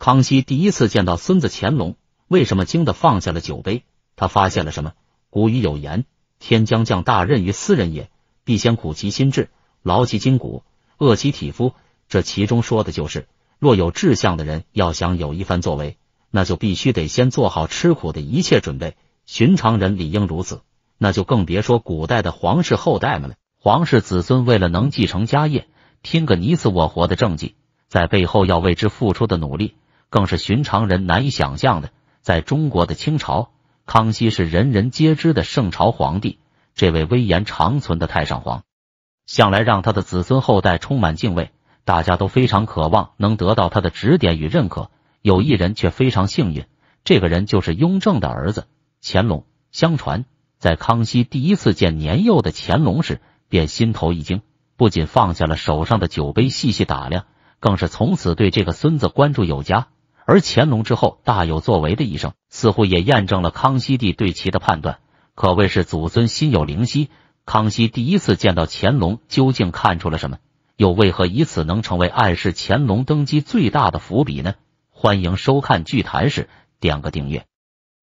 康熙第一次见到孙子乾隆，为什么惊得放下了酒杯？他发现了什么？古语有言：“天将降大任于斯人也，必先苦其心志，劳其筋骨，饿其体肤。”这其中说的就是，若有志向的人，要想有一番作为，那就必须得先做好吃苦的一切准备。寻常人理应如此，那就更别说古代的皇室后代们了。皇室子孙为了能继承家业，拼个你死我活的政绩，在背后要为之付出的努力。更是寻常人难以想象的。在中国的清朝，康熙是人人皆知的圣朝皇帝，这位威严长存的太上皇，向来让他的子孙后代充满敬畏。大家都非常渴望能得到他的指点与认可。有一人却非常幸运，这个人就是雍正的儿子乾隆。相传，在康熙第一次见年幼的乾隆时，便心头一惊，不仅放下了手上的酒杯细细打量，更是从此对这个孙子关注有加。而乾隆之后大有作为的一生，似乎也验证了康熙帝对其的判断，可谓是祖孙心有灵犀。康熙第一次见到乾隆，究竟看出了什么？又为何以此能成为暗示乾隆登基最大的伏笔呢？欢迎收看《巨谈史》，点个订阅，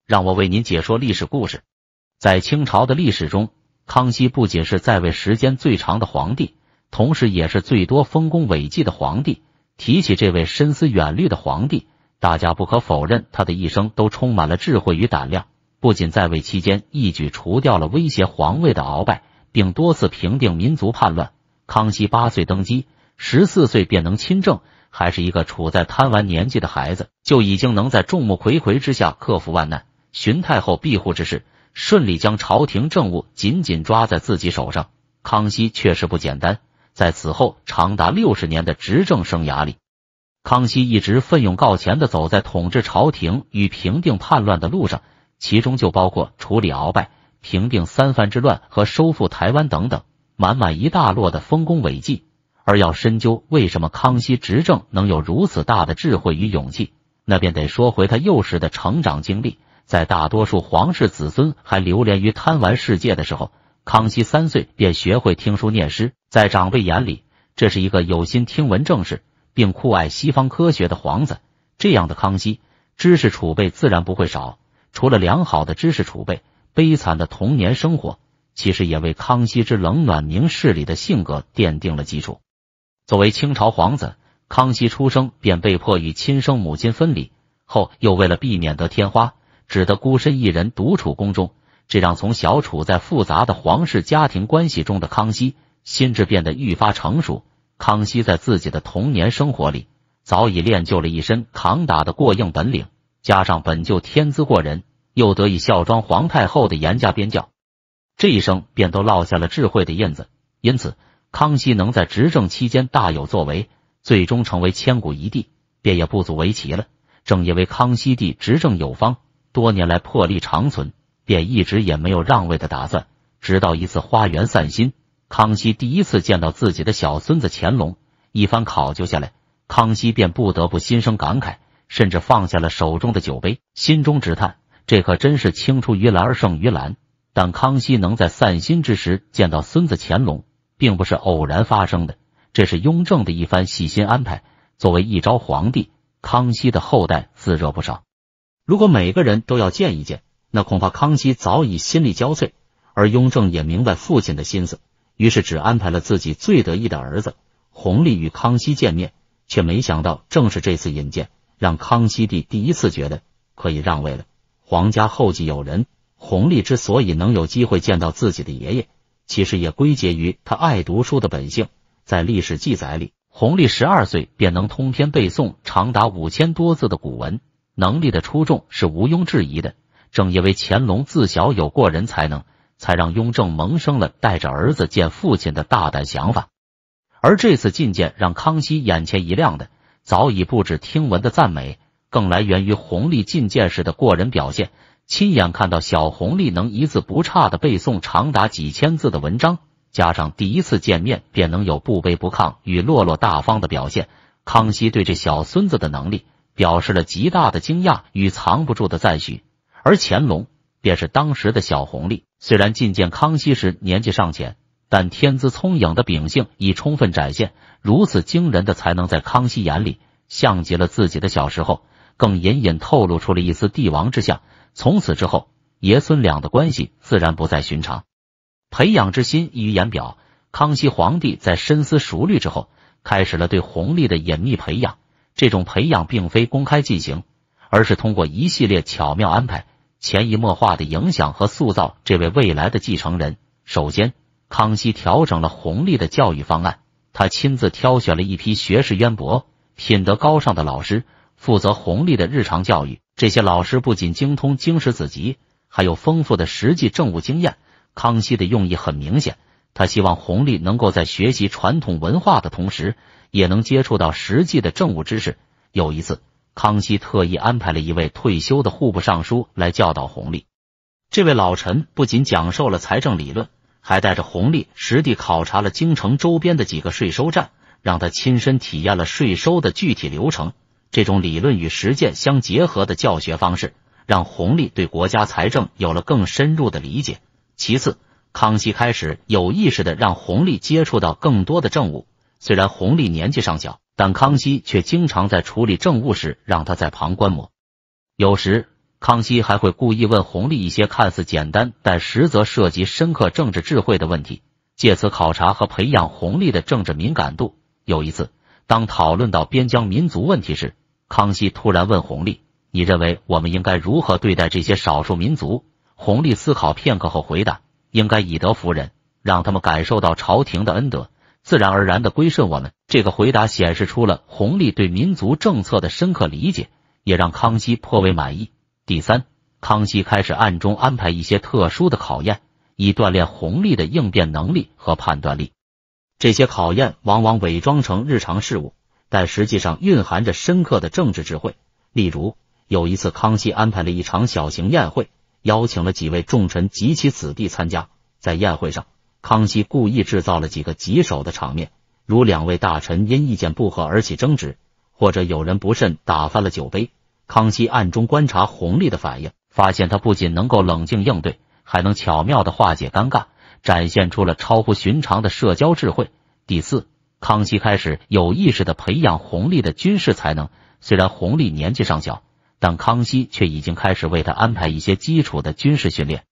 让我为您解说历史故事。在清朝的历史中，康熙不仅是在位时间最长的皇帝，同时也是最多丰功伟绩的皇帝。提起这位深思远虑的皇帝。大家不可否认，他的一生都充满了智慧与胆量。不仅在位期间一举除掉了威胁皇位的鳌拜，并多次平定民族叛乱。康熙八岁登基，十四岁便能亲政，还是一个处在贪玩年纪的孩子，就已经能在众目睽睽之下克服万难，寻太后庇护之事，顺利将朝廷政务紧紧抓在自己手上。康熙确实不简单，在此后长达六十年的执政生涯里。康熙一直奋勇告前的走在统治朝廷与平定叛乱的路上，其中就包括处理鳌拜、平定三藩之乱和收复台湾等等，满满一大摞的丰功伟绩。而要深究为什么康熙执政能有如此大的智慧与勇气，那便得说回他幼时的成长经历。在大多数皇室子孙还流连于贪玩世界的时候，康熙三岁便学会听书念诗，在长辈眼里，这是一个有心听闻政事。并酷爱西方科学的皇子，这样的康熙，知识储备自然不会少。除了良好的知识储备，悲惨的童年生活其实也为康熙之冷暖明事理的性格奠定了基础。作为清朝皇子，康熙出生便被迫与亲生母亲分离，后又为了避免得天花，只得孤身一人独处宫中，这让从小处在复杂的皇室家庭关系中的康熙，心智变得愈发成熟。康熙在自己的童年生活里，早已练就了一身扛打的过硬本领，加上本就天资过人，又得以孝庄皇太后的严加鞭教，这一生便都落下了智慧的印子。因此，康熙能在执政期间大有作为，最终成为千古一帝，便也不足为奇了。正因为康熙帝执政有方，多年来破例长存，便一直也没有让位的打算。直到一次花园散心。康熙第一次见到自己的小孙子乾隆，一番考究下来，康熙便不得不心生感慨，甚至放下了手中的酒杯，心中直叹：这可真是青出于蓝而胜于蓝。但康熙能在散心之时见到孙子乾隆，并不是偶然发生的，这是雍正的一番细心安排。作为一朝皇帝，康熙的后代自热不少。如果每个人都要见一见，那恐怕康熙早已心力交瘁。而雍正也明白父亲的心思。于是只安排了自己最得意的儿子弘历与康熙见面，却没想到正是这次引荐，让康熙帝第一次觉得可以让位了。皇家后继有人。弘历之所以能有机会见到自己的爷爷，其实也归结于他爱读书的本性。在历史记载里，弘历十二岁便能通篇背诵长达五千多字的古文，能力的出众是毋庸置疑的。正因为乾隆自小有过人才能。才让雍正萌生了带着儿子见父亲的大胆想法，而这次觐见让康熙眼前一亮的，早已不止听闻的赞美，更来源于弘历觐见时的过人表现。亲眼看到小弘历能一字不差的背诵长达几千字的文章，加上第一次见面便能有不卑不亢与落落大方的表现，康熙对这小孙子的能力表示了极大的惊讶与藏不住的赞许。而乾隆便是当时的小弘历。虽然觐见康熙时年纪尚浅，但天资聪颖的秉性已充分展现。如此惊人的才能，在康熙眼里，像极了自己的小时候，更隐隐透露出了一丝帝王之相。从此之后，爷孙俩的关系自然不再寻常，培养之心溢于言表。康熙皇帝在深思熟虑之后，开始了对弘历的隐秘培养。这种培养并非公开进行，而是通过一系列巧妙安排。潜移默化的影响和塑造这位未来的继承人。首先，康熙调整了弘历的教育方案，他亲自挑选了一批学识渊博、品德高尚的老师，负责弘历的日常教育。这些老师不仅精通经史子集，还有丰富的实际政务经验。康熙的用意很明显，他希望弘历能够在学习传统文化的同时，也能接触到实际的政务知识。有一次，康熙特意安排了一位退休的户部尚书来教导弘历。这位老臣不仅讲授了财政理论，还带着弘历实地考察了京城周边的几个税收站，让他亲身体验了税收的具体流程。这种理论与实践相结合的教学方式，让弘历对国家财政有了更深入的理解。其次，康熙开始有意识的让弘历接触到更多的政务。虽然弘历年纪尚小。但康熙却经常在处理政务时让他在旁观摩，有时康熙还会故意问弘历一些看似简单但实则涉及深刻政治智慧的问题，借此考察和培养弘历的政治敏感度。有一次，当讨论到边疆民族问题时，康熙突然问弘历：“你认为我们应该如何对待这些少数民族？”弘历思考片刻后回答：“应该以德服人，让他们感受到朝廷的恩德。”自然而然的归顺我们，这个回答显示出了弘历对民族政策的深刻理解，也让康熙颇为满意。第三，康熙开始暗中安排一些特殊的考验，以锻炼弘历的应变能力和判断力。这些考验往往伪装成日常事务，但实际上蕴含着深刻的政治智慧。例如，有一次康熙安排了一场小型宴会，邀请了几位重臣及其子弟参加，在宴会上。康熙故意制造了几个棘手的场面，如两位大臣因意见不合而起争执，或者有人不慎打翻了酒杯。康熙暗中观察弘历的反应，发现他不仅能够冷静应对，还能巧妙的化解尴尬，展现出了超乎寻常的社交智慧。第四，康熙开始有意识的培养弘历的军事才能。虽然弘历年纪尚小，但康熙却已经开始为他安排一些基础的军事训练。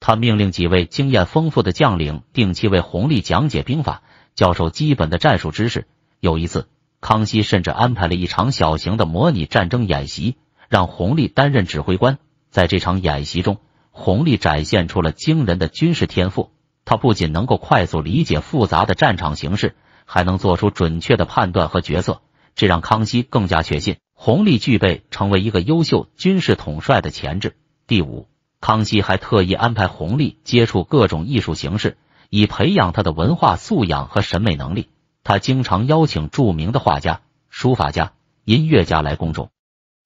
他命令几位经验丰富的将领定期为弘历讲解兵法，教授基本的战术知识。有一次，康熙甚至安排了一场小型的模拟战争演习，让弘历担任指挥官。在这场演习中，弘历展现出了惊人的军事天赋。他不仅能够快速理解复杂的战场形势，还能做出准确的判断和决策，这让康熙更加确信弘历具备成为一个优秀军事统帅的潜质。第五。康熙还特意安排弘历接触各种艺术形式，以培养他的文化素养和审美能力。他经常邀请著名的画家、书法家、音乐家来宫中，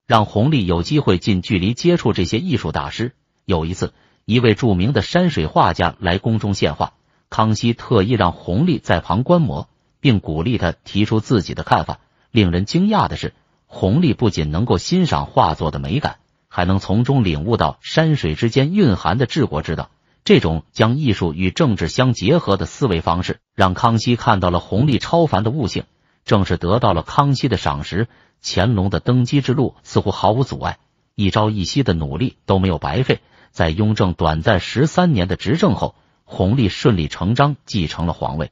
让弘历有机会近距离接触这些艺术大师。有一次，一位著名的山水画家来宫中献画，康熙特意让弘历在旁观摩，并鼓励他提出自己的看法。令人惊讶的是，弘历不仅能够欣赏画作的美感。还能从中领悟到山水之间蕴含的治国之道，这种将艺术与政治相结合的思维方式，让康熙看到了弘历超凡的悟性。正是得到了康熙的赏识，乾隆的登基之路似乎毫无阻碍，一朝一夕的努力都没有白费。在雍正短暂十三年的执政后，弘历顺理成章继承了皇位，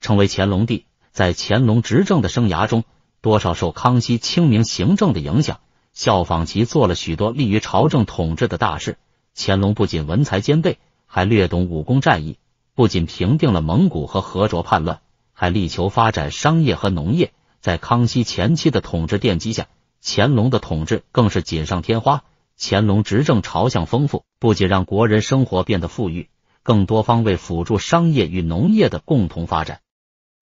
成为乾隆帝。在乾隆执政的生涯中，多少受康熙清明行政的影响。效仿其做了许多利于朝政统治的大事。乾隆不仅文才兼备，还略懂武功战役，不仅平定了蒙古和和卓叛乱，还力求发展商业和农业。在康熙前期的统治奠基下，乾隆的统治更是锦上添花。乾隆执政朝向丰富，不仅让国人生活变得富裕，更多方位辅助商业与农业的共同发展，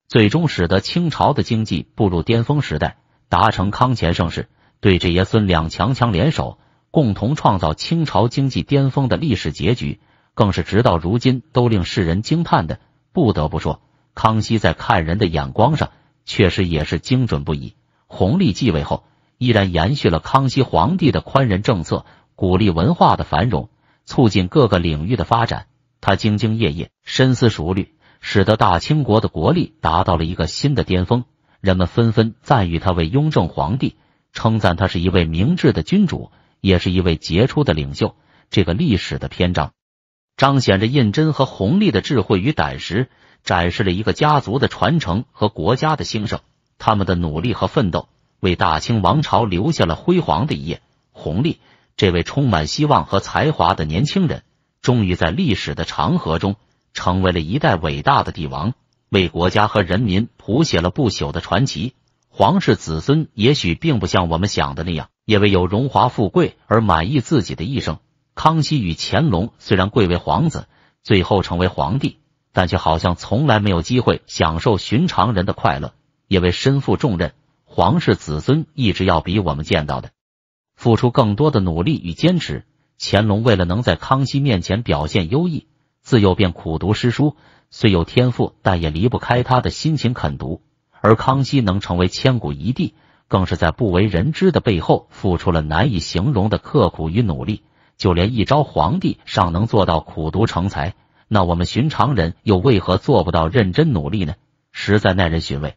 最终使得清朝的经济步入巅峰时代，达成康乾盛世。对这爷孙两强强联手，共同创造清朝经济巅峰的历史结局，更是直到如今都令世人惊叹的。不得不说，康熙在看人的眼光上确实也是精准不已。弘历继位后，依然延续了康熙皇帝的宽仁政策，鼓励文化的繁荣，促进各个领域的发展。他兢兢业业，深思熟虑，使得大清国的国力达到了一个新的巅峰。人们纷纷赞誉他为雍正皇帝。称赞他是一位明智的君主，也是一位杰出的领袖。这个历史的篇章，彰显着胤禛和弘历的智慧与胆识，展示了一个家族的传承和国家的兴盛。他们的努力和奋斗，为大清王朝留下了辉煌的一页。弘历，这位充满希望和才华的年轻人，终于在历史的长河中成为了一代伟大的帝王，为国家和人民谱写了不朽的传奇。皇室子孙也许并不像我们想的那样，因为有荣华富贵而满意自己的一生。康熙与乾隆虽然贵为皇子，最后成为皇帝，但却好像从来没有机会享受寻常人的快乐。因为身负重任，皇室子孙一直要比我们见到的付出更多的努力与坚持。乾隆为了能在康熙面前表现优异，自幼便苦读诗书，虽有天赋，但也离不开他的辛勤肯读。而康熙能成为千古一帝，更是在不为人知的背后付出了难以形容的刻苦与努力。就连一朝皇帝尚能做到苦读成才，那我们寻常人又为何做不到认真努力呢？实在耐人寻味。